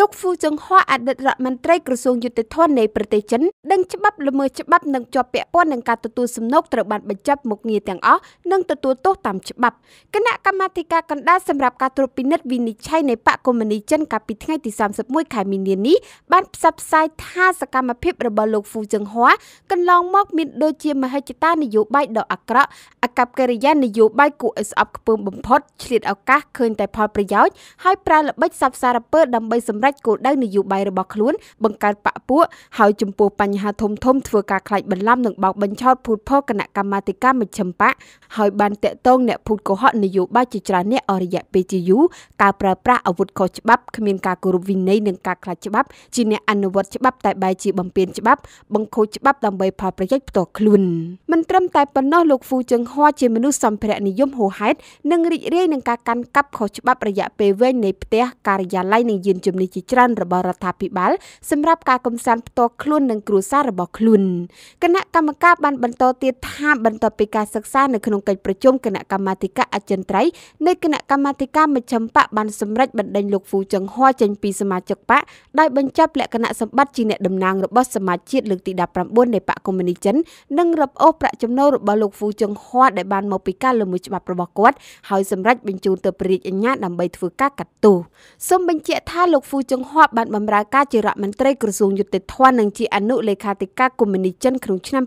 លោក Fu Zhenghua អតីតរដ្ឋមន្ត្រីក្រសួងយុតិធម៌នៃប្រទេសចិនដឹងច្បាប់ល្មើសច្បាប់និងជាប់ពាក់ព័ន្ធនឹងការទទួលសំណូកត្រូវបានបញ្ចប់មុខងារទាំងអស់និងទទួលទោសតាមច្បាប់គណៈកម្មាធិការកណ្ដាលសម្រាប់ការត្រួតពិនិត្យវិនិច្ឆ័យនៃបកកុម្មុយនីចិនកាលពីថ្ងៃទី31ខែមីនានេះបានផ្សព្វផ្សាយថាសកម្មភាពរបស់លោក Fu Zhenghua កន្លងមកមានដូចជាមហិច្ឆតានយោបាយដ៏អាក្រក់អកប្បកិរិយានយោបាយគួរឲ្យស្អប់ខ្ពើមបំផុតឆ្លៀតឱកាសឃើញតែផលប្រយោជន៍ហើយប្រើល្បិចសັບសារពើដើម្បីសម្រេចចគោលដៅនយោបាយរបស់ខ្លួនបង្កើតបកពួកហើយចំពោះបញ្ហាធំធំធ្វើការខ្លាចបន្លំនិងបោកបញ្ឆោតភូតភរគណៈកម្មាធិការមជ្ឈិមបកហើយបានតាក់ទងអ្នកភូតកុហកនយោបាយជាច្រើនអ្នកអរិយៈពេលជាយូរការប្រើប្រាស់អាវុធខុសច្បាប់គ្មានការគោរពវិន័យនិងការខ្លាចច្បាប់ជាអ្នកអនុវត្តច្បាប់ តែបែរជាបំពានច្បាប់បង្ខូចច្បាប់ដើម្បីផលប្រយោជន៍ផ្ទាល់ខ្លួនមិនត្រឹមតែប៉ុណ្ណោះលោកហ្វូជឹងហួរជាមនុស្សសម្ភារៈនិយមហួហេតនិងរីករាយនឹងការកាន់កាប់ខុសច្បាប់រយៈពេលវែងនៃផ្ទះការិយាល័យនិងយានជំនិះជាជាច្រើនរបស់រដ្ឋាភិបាល សម្រាប់ការកំសាន្តផ្ទាល់ខ្លួននិងគ្រួសាររបស់ខ្លួនគណៈកម្មការបានបន្តទៀតថាបន្ទាប់ពីការសិក្សានៅក្នុងកិច្ចប្រជុំគណៈកម្មាធិការអចិន្ត្រៃយ៍នៃគណៈកម្មាធិការមជ្ឈិមបកបានសម្រេចបណ្ដេញលោកហ្វូចឹងហួរចេញពីសមាជិកបកដោយបញ្ចប់លក្ខណៈសម្បត្តិជាអ្នកតំណាងរបស់សមាជិកលើកទី19នៃបកកុម្មុយនីចិននិងរបអូសប្រាក់ចំណូលរបស់លោកហ្វូចឹងហួរដែលបានមកពីការលើមួយច្បាប់របស់គាត់ហើយសម្រេចបញ្ជូនទៅព្រះរាជអាជ្ញាដើម្បីធ្វើការកាត់ទោសសូមបញ្ជាក់ថាលោកហ្វូជង្ហប់បានបម្រើការជារដ្ឋមន្ត្រីក្រសួងយុតិធម៌និងជាអនុលេខាធិការកុម្មុយនីចិនក្នុងឆ្នាំ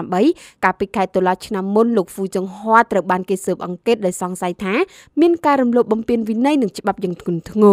2018កាលពីខែតុលាឆ្នាំមុនលោកហ្វូជង្ហត់ត្រូវបានគេស៊ើបអង្កេតដោយសង្ស័យថា មានការរំលោភបំពានវិន័យនិងច្បាប់យ៉ាងធ្ងន់ធ្ងរ